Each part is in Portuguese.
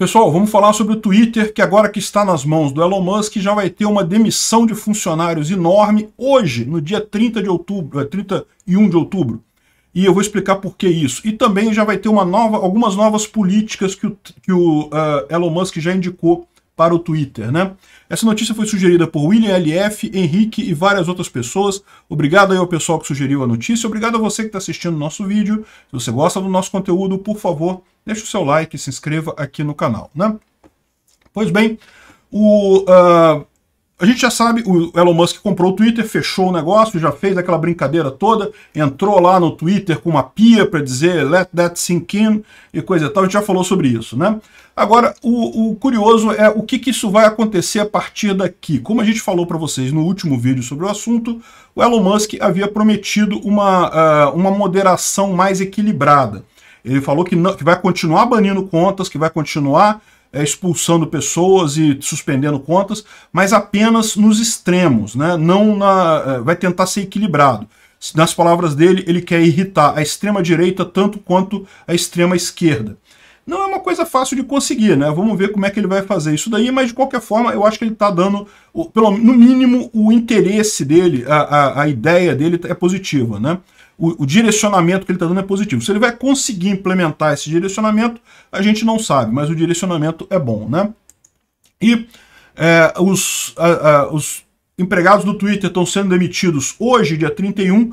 Pessoal, vamos falar sobre o Twitter, que agora que está nas mãos do Elon Musk, já vai ter uma demissão de funcionários enorme hoje, no dia 30 de outubro, 31 é, de outubro. E eu vou explicar por que isso. E também já vai ter uma nova, algumas novas políticas que o, que o uh, Elon Musk já indicou para o Twitter, né? Essa notícia foi sugerida por William LF, Henrique e várias outras pessoas. Obrigado aí ao pessoal que sugeriu a notícia. Obrigado a você que está assistindo o nosso vídeo. Se você gosta do nosso conteúdo, por favor, deixe o seu like e se inscreva aqui no canal, né? Pois bem, o... Uh a gente já sabe, o Elon Musk comprou o Twitter, fechou o negócio, já fez aquela brincadeira toda, entrou lá no Twitter com uma pia para dizer let that sink in e coisa e tal, a gente já falou sobre isso, né? Agora, o, o curioso é o que, que, isso vai acontecer a partir daqui. Como a gente falou para vocês no último vídeo sobre o assunto, o Elon Musk havia prometido uma, uh, uma moderação mais equilibrada. Ele falou que, não, que vai continuar banindo contas, que vai continuar é, expulsando pessoas e suspendendo contas, mas apenas nos extremos, né? Não na, é, vai tentar ser equilibrado. Nas palavras dele, ele quer irritar a extrema direita tanto quanto a extrema esquerda. Não é uma coisa fácil de conseguir, né? Vamos ver como é que ele vai fazer isso daí, mas de qualquer forma, eu acho que ele está dando, pelo, no mínimo, o interesse dele, a, a, a ideia dele é positiva, né? o, o direcionamento que ele está dando é positivo. Se ele vai conseguir implementar esse direcionamento, a gente não sabe, mas o direcionamento é bom, né? E é, os, a, a, os empregados do Twitter estão sendo demitidos hoje, dia 31,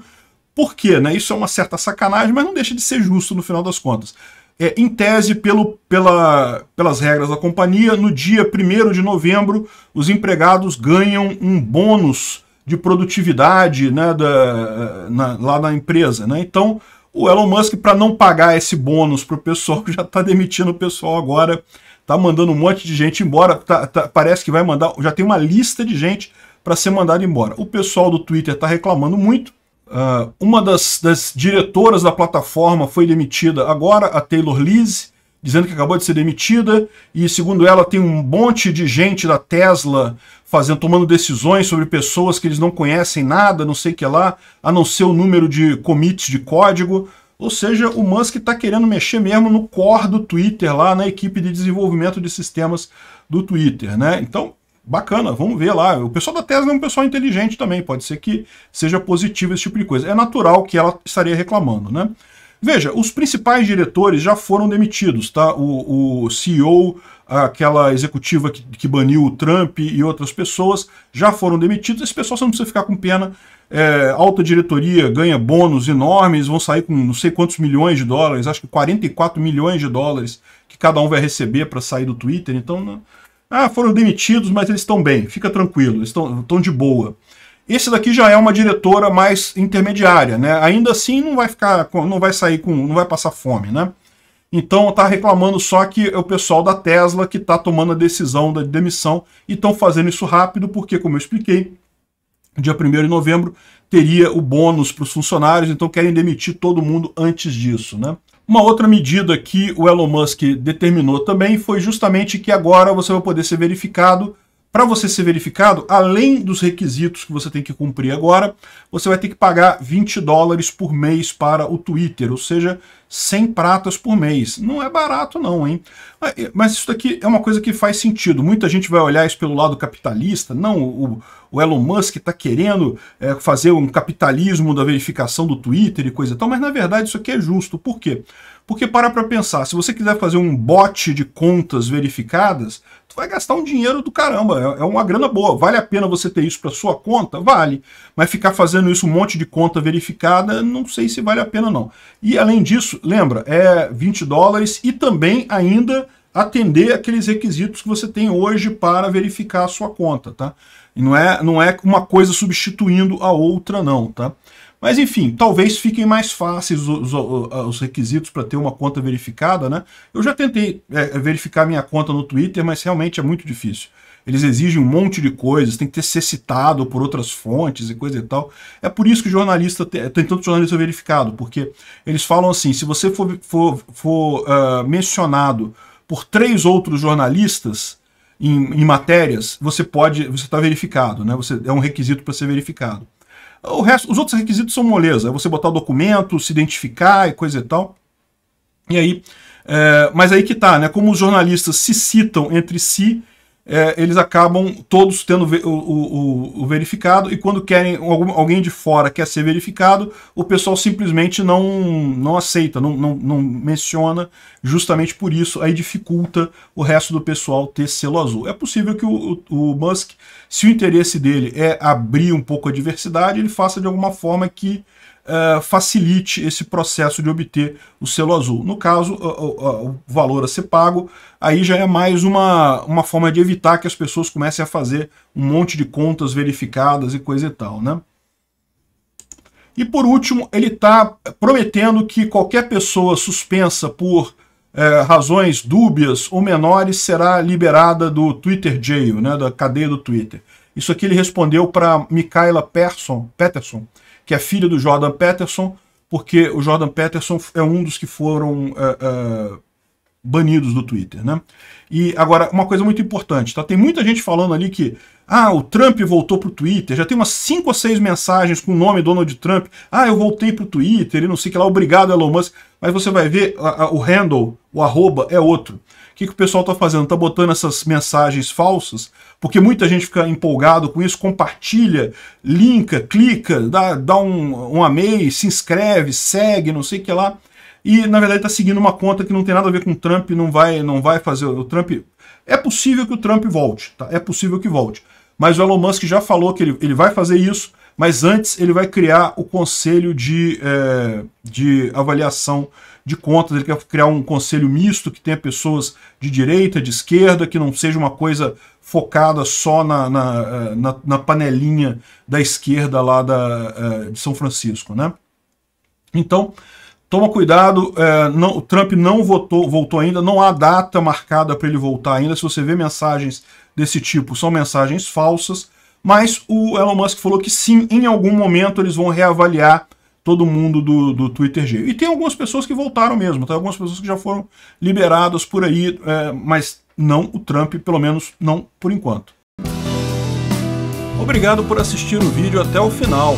por quê? Né? Isso é uma certa sacanagem, mas não deixa de ser justo no final das contas. É, em tese, pelo, pela, pelas regras da companhia, no dia 1 de novembro, os empregados ganham um bônus de produtividade né, da, na, lá na empresa. Né? Então, o Elon Musk, para não pagar esse bônus para o pessoal, já está demitindo o pessoal agora, está mandando um monte de gente embora, tá, tá, parece que vai mandar, já tem uma lista de gente para ser mandado embora. O pessoal do Twitter está reclamando muito. Uh, uma das, das, diretoras da plataforma foi demitida agora, a Taylor Lise dizendo que acabou de ser demitida, e segundo ela, tem um monte de gente da Tesla fazendo, tomando decisões sobre pessoas que eles não conhecem nada, não sei o que lá, a não ser o número de commits de código. Ou seja, o Musk está querendo mexer mesmo no core do Twitter, lá na equipe de desenvolvimento de sistemas do Twitter. Né? Então, bacana, vamos ver lá. O pessoal da Tesla é um pessoal inteligente também, pode ser que seja positivo esse tipo de coisa. É natural que ela estaria reclamando, né? Veja, os principais diretores já foram demitidos, tá? O, o CEO aquela executiva que, que baniu o Trump e outras pessoas já foram demitidos Esse pessoal só não precisa ficar com pena. É, alta diretoria ganha bônus enormes, vão sair com não sei quantos milhões de dólares, acho que 44 milhões de dólares que cada um vai receber para sair do Twitter. Então, não... Né, ah, foram demitidos, mas eles estão bem, fica tranquilo, eles estão de boa. Esse daqui já é uma diretora mais intermediária, né? Ainda assim não vai ficar, não vai sair com, não vai passar fome, né? Então tá reclamando só que é o pessoal da Tesla que está tomando a decisão da demissão e estão fazendo isso rápido, porque, como eu expliquei, dia 1 de novembro teria o bônus para os funcionários, então querem demitir todo mundo antes disso, né? Uma outra medida que o Elon Musk determinou também foi justamente que agora você vai poder ser verificado para você ser verificado, além dos requisitos que você tem que cumprir agora, você vai ter que pagar 20 dólares por mês para o Twitter, ou seja, 100 pratas por mês. Não é barato não, hein? Mas isso daqui é uma coisa que faz sentido. Muita gente vai olhar isso pelo lado capitalista. Não, o, o Elon Musk está querendo é, fazer um capitalismo da verificação do Twitter e coisa e tal, mas na verdade isso aqui é justo. Por quê? Porque para para pensar, se você quiser fazer um bot de contas verificadas, vai gastar um dinheiro do caramba. É, é uma grana boa. Vale a pena você ter isso para sua conta? Vale. Mas ficar fazendo isso um monte de conta verificada, não sei se vale a pena não. E além disso, lembra, é 20 dólares e também ainda atender aqueles requisitos que você tem hoje para verificar a sua conta, tá? E não é, não é uma coisa substituindo a outra, não, tá? Mas enfim, talvez fiquem mais fáceis os, os, os requisitos para ter uma conta verificada, né? Eu já tentei é, verificar minha conta no Twitter, mas realmente é muito difícil. Eles exigem um monte de coisas, tem que ter ser citado por outras fontes e coisa e tal. É por isso que jornalista tem, tem tanto jornalista verificado, porque eles falam assim, se você for, for, for uh, mencionado por três outros jornalistas em, em matérias, você pode, você está verificado, né? Você é um requisito para ser verificado. O resto, os outros requisitos são moleza, é você botar o documento, se identificar e coisa e tal. E aí, é, mas aí que tá, né? Como os jornalistas se citam entre si é, eles acabam todos tendo o, o, o, verificado, e quando querem algum, alguém de fora quer ser verificado, o pessoal simplesmente não, não aceita, não, não, não menciona, justamente por isso aí dificulta o resto do pessoal ter selo azul. É possível que o, o, o Musk, se o interesse dele é abrir um pouco a diversidade, ele faça de alguma forma que eh, facilite esse processo de obter o selo azul. No caso, o, o, o valor a ser pago, aí já é mais uma, uma forma de evitar que as pessoas comecem a fazer um monte de contas verificadas e coisa e tal, né? E por último, ele está prometendo que qualquer pessoa suspensa por é, razões dúbias ou menores será liberada do Twitter jail, né, da cadeia do Twitter. Isso aqui ele respondeu para Michaela Peterson, que é filho do Jordan Peterson, porque o Jordan Peterson é um dos que foram uh, uh, banidos do Twitter, né? E agora, uma coisa muito importante, tá? Tem muita gente falando ali que ah, o Trump voltou pro Twitter, já tem umas 5 ou 6 mensagens com o nome Donald Trump. Ah, eu voltei pro Twitter e não sei que lá, obrigado Elon Musk. Mas você vai ver, a, a, o handle, o arroba é outro. O que, que o pessoal tá fazendo? Tá botando essas mensagens falsas, porque muita gente fica empolgado com isso, compartilha, linka, clica, dá, dá um, um amei, se inscreve, segue, não sei que lá e na verdade está seguindo uma conta que não tem nada a ver com o Trump, não vai, não vai fazer o Trump. É possível que o Trump volte, tá? É possível que volte. Mas o Elon Musk já falou que ele, ele vai fazer isso, mas antes ele vai criar o conselho de, é, de avaliação de contas, ele quer criar um conselho misto que tenha pessoas de direita, de esquerda, que não seja uma coisa focada só na, na, é, na, na panelinha da esquerda lá da, é, de São Francisco, né? Então, Toma cuidado, é, não, o Trump não votou, voltou ainda, não há data marcada para ele voltar ainda. Se você vê mensagens desse tipo, são mensagens falsas. Mas o Elon Musk falou que sim, em algum momento eles vão reavaliar todo mundo do, do Twitter G. E tem algumas pessoas que voltaram mesmo, tem tá? algumas pessoas que já foram liberadas por aí, é, mas não o Trump, pelo menos não por enquanto. Obrigado por assistir o vídeo até o final.